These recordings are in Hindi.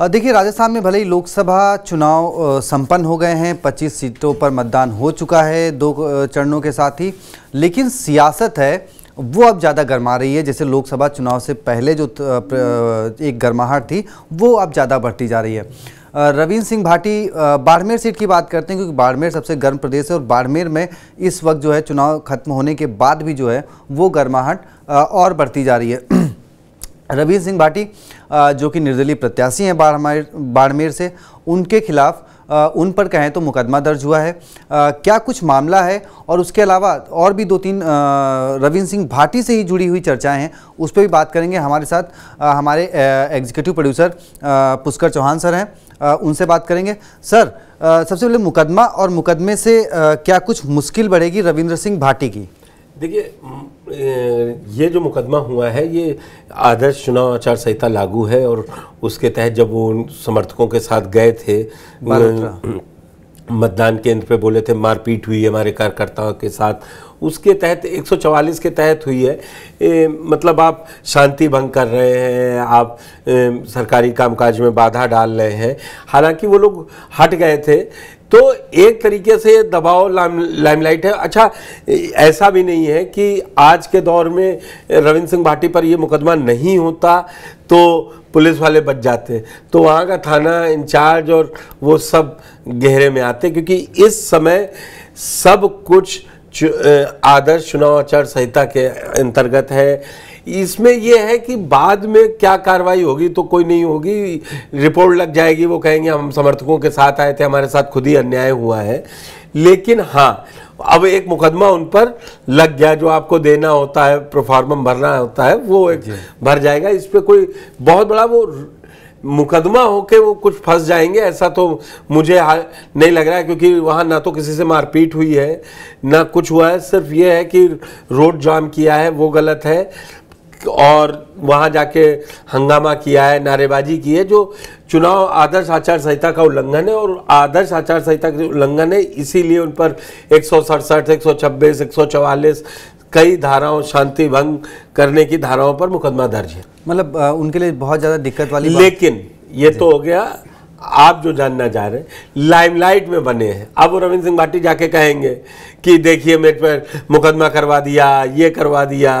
देखिए राजस्थान में भले ही लोकसभा चुनाव संपन्न हो गए हैं 25 सीटों पर मतदान हो चुका है दो चरणों के साथ ही लेकिन सियासत है वो अब ज़्यादा गर्मा रही है जैसे लोकसभा चुनाव से पहले जो एक गर्माहट थी वो अब ज़्यादा बढ़ती जा रही है रविंद्र सिंह भाटी बाड़मेर सीट की बात करते हैं क्योंकि बाड़मेर सबसे गर्म प्रदेश है और बाड़मेर में इस वक्त जो है चुनाव खत्म होने के बाद भी जो है वो गर्माहट और बढ़ती जा रही है रवीन्द्र सिंह भाटी जो कि निर्दलीय प्रत्याशी हैं बाड़मेर बाड़मेर से उनके खिलाफ उन पर कहें तो मुकदमा दर्ज हुआ है क्या कुछ मामला है और उसके अलावा और भी दो तीन रविंद्र सिंह भाटी से ही जुड़ी हुई चर्चाएं हैं उस पर भी बात करेंगे हमारे साथ हमारे executive producer Pushkar Chauhan sir हैं उनसे बात करेंगे सर सबसे पहले मुकदमा और मुकदमे से क्या कुछ मुश्किल बढ़ेगी रविंद्र सिंह भाटी की देखिए ये जो मुकदमा हुआ है ये आदर्श चुनाव आचार संहिता लागू है और उसके तहत जब वो उन समर्थकों के साथ गए थे मतदान केंद्र पे बोले थे मारपीट हुई है हमारे कार्यकर्ताओं के साथ उसके तहत 144 के तहत हुई है ए, मतलब आप शांति भंग कर रहे हैं आप ए, सरकारी कामकाज में बाधा डाल रहे हैं हालांकि वो लोग हट गए थे तो एक तरीके से दबाव लाइमलाइट है अच्छा ऐसा भी नहीं है कि आज के दौर में रविंद्र सिंह भाटी पर यह मुकदमा नहीं होता तो पुलिस वाले बच जाते तो वहाँ का थाना इंचार्ज और वो सब गहरे में आते क्योंकि इस समय सब कुछ आदर्श चुनाव आचार संहिता के अंतर्गत है इसमें यह है कि बाद में क्या कार्रवाई होगी तो कोई नहीं होगी रिपोर्ट लग जाएगी वो कहेंगे हम समर्थकों के साथ आए थे हमारे साथ खुद ही अन्याय हुआ है लेकिन हाँ अब एक मुकदमा उन पर लग गया जो आपको देना होता है प्रोफार्मम भरना होता है वो एक भर जाएगा इस पर कोई बहुत बड़ा वो मुकदमा होके वो कुछ फंस जाएंगे ऐसा तो मुझे नहीं लग रहा है क्योंकि वहाँ ना तो किसी से मारपीट हुई है ना कुछ हुआ है सिर्फ ये है कि रोड जाम किया है वो गलत है और वहाँ जाके हंगामा किया है नारेबाजी की है जो चुनाव आदर्श आचार संहिता का उल्लंघन है और आदर्श आचार संहिता का उल्लंघन है इसीलिए उन पर एक सौ सड़सठ एक सौ छब्बीस एक सौ चवालीस कई धाराओं शांति भंग करने की धाराओं पर मुकदमा दर्ज है मतलब उनके लिए बहुत ज़्यादा दिक्कत वाली लेकिन ये तो हो गया आप जो जानना चाह रहे हैं लाइमलाइट में बने हैं अब वो रविंद्र सिंह भाटी जाके कहेंगे कि देखिए मेरे पर मुकदमा करवा दिया ये करवा दिया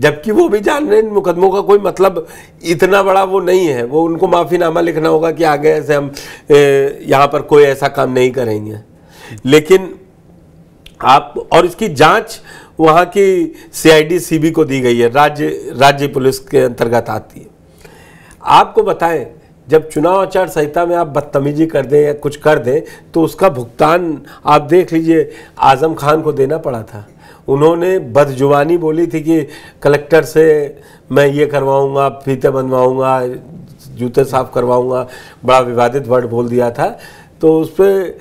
जबकि वो भी जान रहे हैं मुकदमों का कोई मतलब इतना बड़ा वो नहीं है वो उनको माफ़ीनामा लिखना होगा कि आगे से हम यहाँ पर कोई ऐसा काम नहीं करेंगे लेकिन आप और इसकी जांच वहाँ की सीआईडी सीबी को दी गई है राज्य राज्य पुलिस के अंतर्गत आती है आपको बताएं जब चुनाव आचार संहिता में आप बदतमीजी कर दें या कुछ कर दें तो उसका भुगतान आप देख लीजिए आज़म खान को देना पड़ा था उन्होंने बदजुबानी बोली थी कि कलेक्टर से मैं ये करवाऊँगा फीते बनवाऊँगा जूते साफ करवाऊँगा बड़ा विवादित वर्ड बोल दिया था तो उस पर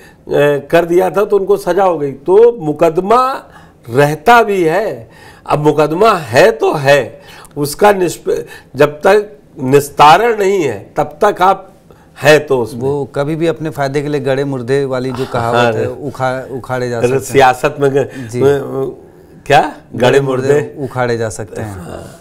कर दिया था तो उनको सजा हो गई तो मुकदमा रहता भी है अब मुकदमा है तो है उसका निष्प जब तक निस्तारण नहीं है तब तक आप है तो उसमें वो कभी भी अपने फायदे के लिए गड़े मुर्दे वाली जो हाँ, कहावत है हाँ। उखा उखाड़े जा सकते हैं सियासत में, में क्या गड़े मुर्दे उखाड़े जा सकते हैं हाँ।